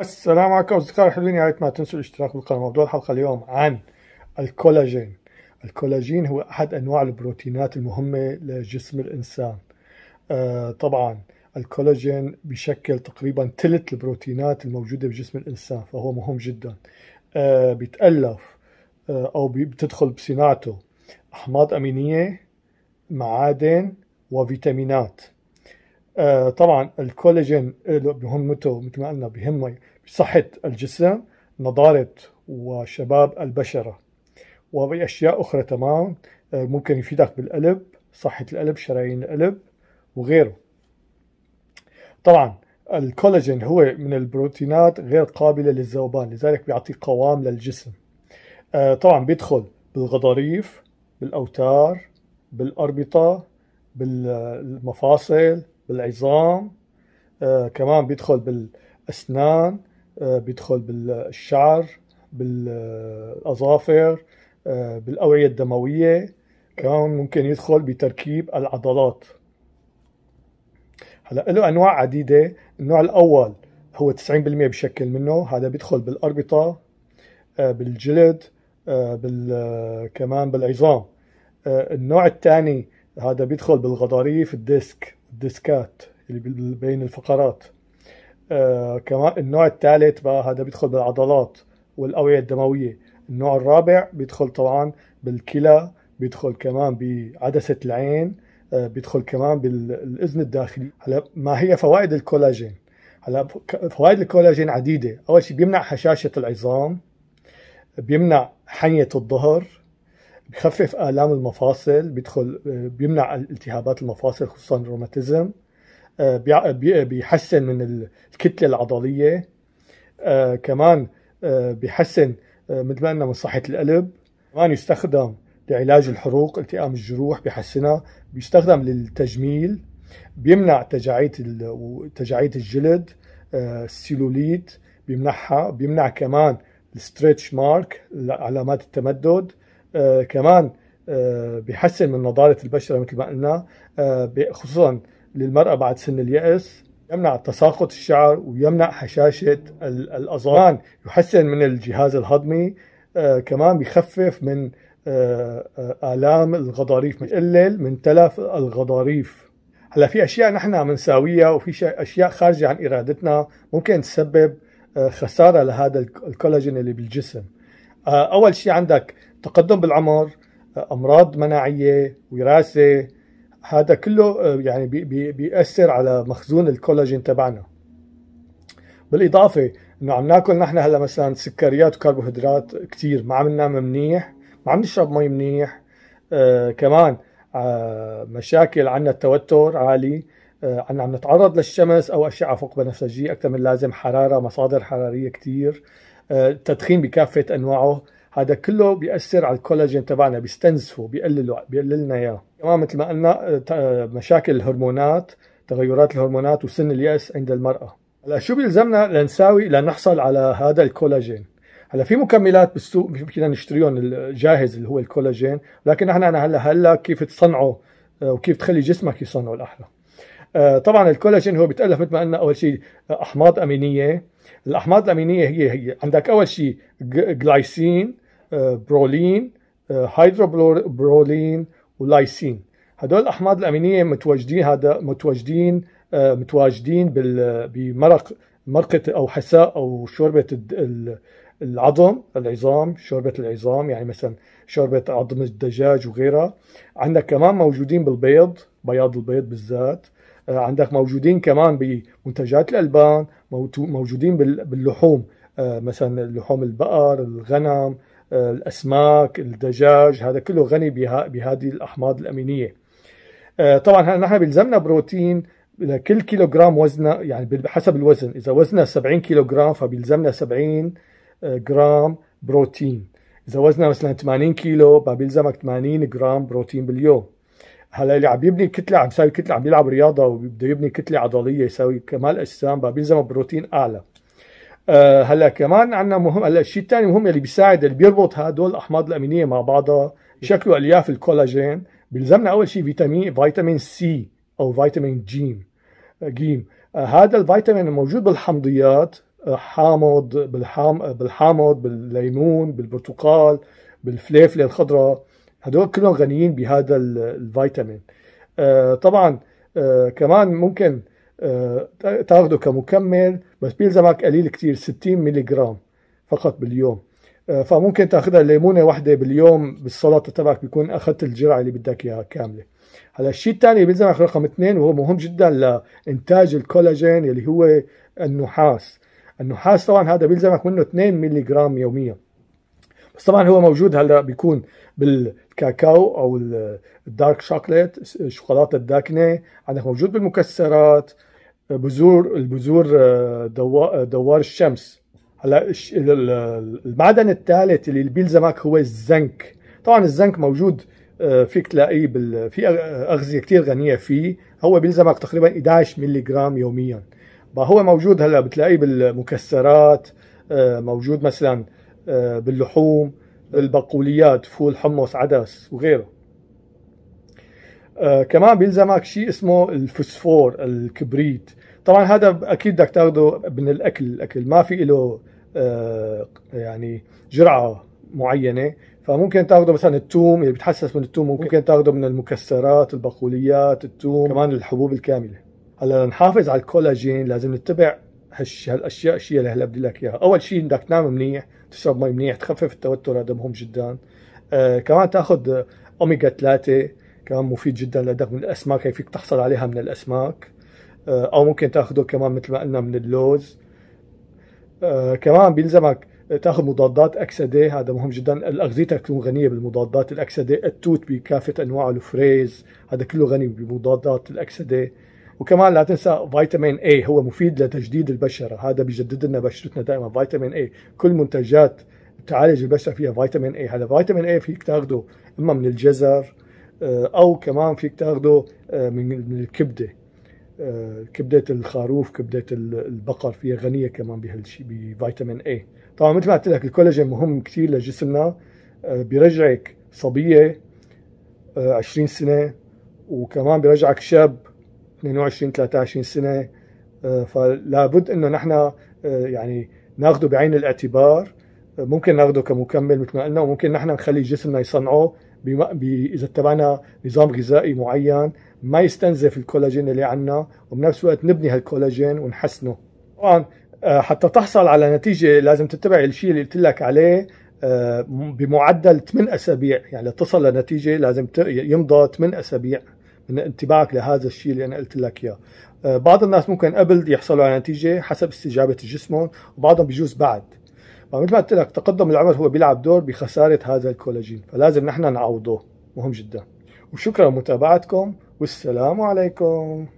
السلام عليكم اصدقائي الحلوين يا ريت ما تنسوا الاشتراك بالقناه موضوع الحلقه اليوم عن الكولاجين الكولاجين هو احد انواع البروتينات المهمه لجسم الانسان آه طبعا الكولاجين بيشكل تقريبا ثلث البروتينات الموجوده بجسم الانسان فهو مهم جدا آه بيتالف آه او بتدخل بصناعته احماض امينيه معادن وفيتامينات آه، طبعا الكولاجين بهمته مثل ما قلنا بهم بصحة الجسم نضارة وشباب البشرة وبأشياء أخرى تمام آه، ممكن يفيدك بالقلب صحة القلب شرايين القلب وغيره طبعا الكولاجين هو من البروتينات غير قابلة للذوبان لذلك بيعطي قوام للجسم آه، طبعا بيدخل بالغضاريف بالأوتار بالأربطة بالمفاصل بالعظام آه كمان بيدخل بالأسنان آه بيدخل بالشعر بالأظافر آه بالأوعية الدموية كمان ممكن يدخل بتركيب العضلات هلا له انواع عديده النوع الاول هو 90% بشكل منه هذا بيدخل بالاربطه آه، بالجلد آه، بال آه، كمان بالعظام النوع الثاني هذا بيدخل بالغضاريف الديسك الديسكات اللي بين الفقرات آه كمان النوع الثالث بقى هذا بيدخل بالعضلات والاوعيه الدمويه النوع الرابع بيدخل طبعا بالكلى بيدخل كمان بعدسه العين آه بيدخل كمان بالاذن الداخلي هلا ما هي فوائد الكولاجين هلا فوائد الكولاجين عديده اول شيء بيمنع هشاشه العظام بيمنع حنيه الظهر بخفف آلام المفاصل بيدخل آه، بيمنع التهابات المفاصل خصوصا الروماتيزم آه، بيحسن من الكتلة العضلية آه، كمان بيحسن مثل ما قلنا من صحة القلب كمان يستخدم لعلاج الحروق التئام الجروح بيحسنها بيستخدم للتجميل بيمنع تجاعيد تجاعيد الجلد السيلوليت بيمنعها بيمنع كمان الستريتش مارك علامات التمدد آه، كمان آه، بيحسن من نضاره البشره مثل ما قلنا آه، خصوصا للمراه بعد سن اليأس يمنع تساقط الشعر ويمنع حشاشة الاظافر يحسن من الجهاز الهضمي كمان بيخفف من آلام الغضاريف يقلل من تلف الغضاريف هلا في اشياء نحن عم نساويها وفي اشياء خارجه عن ارادتنا ممكن تسبب خساره لهذا الكولاجين اللي بالجسم اول شيء عندك تقدم بالعمر امراض مناعيه وراثه هذا كله آه، يعني بي بيأثر على مخزون الكولاجين تبعنا بالاضافه انه عم ناكل نحن هلا مثلا سكريات وكربوهيدرات كثير ما عم ننام منيح ما عم نشرب مي منيح آه كمان آه مشاكل عندنا التوتر عالي آه عم نتعرض للشمس او اشعه فوق بنفسجيه اكثر من لازم حراره مصادر حراريه كثير آه التدخين بكافه انواعه هذا كله بيأثر على الكولاجين تبعنا بيستنزفه بيقلله بيقللنا اياه كمان مثل ما قلنا آه، آه، مشاكل الهرمونات تغيرات الهرمونات وسن اليأس عند المرأة هلا شو بيلزمنا لنساوي لنحصل على هذا الكولاجين هلا في مكملات بالسوق فينا نشتريهم الجاهز اللي هو الكولاجين لكن احنا هلا هلا كيف تصنعه آه، وكيف تخلي جسمك يصنعه الاحلى طبعا الكولاجين هو بيتالف مثل ما قلنا اول شيء احماض امينيه الاحماض الامينيه هي هي عندك اول شيء جلايسين آه، برولين آه، هيدروبرولين ولايسين هدول الاحماض الامينيه متواجدين هذا متواجدين آه، متواجدين بمرق مرقه او حساء او شوربه العظم العظام شوربه العظام يعني مثلا شوربه عظم الدجاج وغيرها عندك كمان موجودين بالبيض بياض البيض بالذات عندك موجودين كمان بمنتجات الالبان موجودين باللحوم مثلا لحوم البقر الغنم الاسماك الدجاج هذا كله غني بهذه الاحماض الامينيه آه، طبعا نحن بيلزمنا بروتين لكل كيلوغرام وزنه يعني حسب الوزن اذا وزنه 70 كيلوغرام فبيلزمنا 70 آه، جرام بروتين اذا وزنه مثلا 80 كيلو فبيلزمك 80 جرام بروتين باليوم هلا اللي عم يبني كتله عم يساوي كتله عم يلعب رياضه وبده يبني كتله عضليه يساوي كمال اجسام فبيلزمه بروتين اعلى آه، هلا كمان عندنا مهم هلا الشيء الثاني مهم اللي بيساعد اللي بيربط هدول الاحماض الامينيه مع بعضها شكله الياف الكولاجين بيلزمنا اول شيء فيتامين فيتامين سي او فيتامين جيم جيم آه، آه، هذا الفيتامين الموجود بالحمضيات حامض بالحام بالحامض بالليمون بالبرتقال بالفليفله الخضراء هدول كلهم غنيين بهذا الفيتامين طبعا كمان ممكن تاخده كمكمل بس بيلزمك قليل كتير 60 جرام فقط باليوم آه، فممكن تاخذها ليمونه واحده باليوم بالسلطه تبعك بيكون اخذت الجرعه اللي بدك اياها كامله هلا الشيء الثاني بيلزمك رقم اثنين وهو مهم جدا لانتاج الكولاجين اللي هو النحاس النحاس طبعا هذا بيلزمك منه 2 جرام يوميا بس طبعا هو موجود هلا بيكون بالكاكاو او الدارك شوكليت الشوكولاته الداكنه عندك موجود بالمكسرات بذور البذور آه، آه، دوار الشمس هلا المعدن الثالث اللي بيلزمك هو الزنك طبعا الزنك موجود آه، فيك تلاقيه بال... في اغذيه كثير غنيه فيه هو بيلزمك تقريبا 11 ملي جرام يوميا هو موجود هلا بتلاقيه بالمكسرات موجود مثلا آه، باللحوم بالبقوليات فول حمص عدس وغيره آه، كمان بيلزمك شيء اسمه الفوسفور الكبريت طبعا هذا اكيد بدك تاخده من الاكل الاكل ما في له آه، يعني جرعه معينه فممكن تاخذه مثلا الثوم اللي يعني بتحسس من الثوم ممكن, تاخذه من المكسرات البقوليات الثوم كمان الحبوب الكامله هلا لنحافظ على الكولاجين لازم نتبع هالاشياء الشيء اللي هلا بدي لك اياها اول شيء بدك تنام منيح تشرب مي منيح تخفف التوتر هذا مهم جدا آه كمان تاخذ اوميجا 3 كمان مفيد جدا لدك من الاسماك هي يعني فيك تحصل عليها من الاسماك آه او ممكن تاخذه كمان مثل ما قلنا من اللوز آه كمان بيلزمك تاخذ مضادات اكسده هذا مهم جدا اغذيتك تكون غنيه بالمضادات الاكسده التوت بكافه انواعه الفريز هذا كله غني بمضادات الاكسده وكمان لا تنسى فيتامين اي هو مفيد لتجديد البشره هذا بيجدد لنا بشرتنا دائما فيتامين اي كل منتجات تعالج البشره فيها فيتامين اي هذا فيتامين اي فيك تاخده اما من الجزر آه، او كمان فيك تاخده آه، من الكبده آه، كبده الخروف كبده البقر فيها غنيه كمان بهالشيء بفيتامين اي طبعا مثل ما قلت لك الكولاجين مهم كثير لجسمنا بيرجعك صبيه 20 سنه وكمان بيرجعك شاب 22 23 سنه آه، فلا بد انه نحن آه، يعني ناخذه بعين الاعتبار آه، ممكن ناخذه كمكمل مثل ما قلنا وممكن نحن نخلي جسمنا يصنعه بما اذا اتبعنا نظام غذائي معين ما يستنزف الكولاجين اللي عندنا وبنفس الوقت نبني هالكولاجين ونحسنه طبعا حتى تحصل على نتيجه لازم تتبع الشيء اللي قلت لك عليه بمعدل 8 اسابيع يعني لتصل لنتيجه لازم يمضى 8 اسابيع من انتباهك لهذا الشيء اللي انا قلت لك اياه آه، بعض الناس ممكن قبل يحصلوا على نتيجه حسب استجابه جسمهم وبعضهم بيجوز بعد فمثل ما قلت لك تقدم العمر هو بيلعب دور بخساره هذا الكولاجين فلازم نحن نعوضه مهم جدا وشكرا لمتابعتكم والسلام عليكم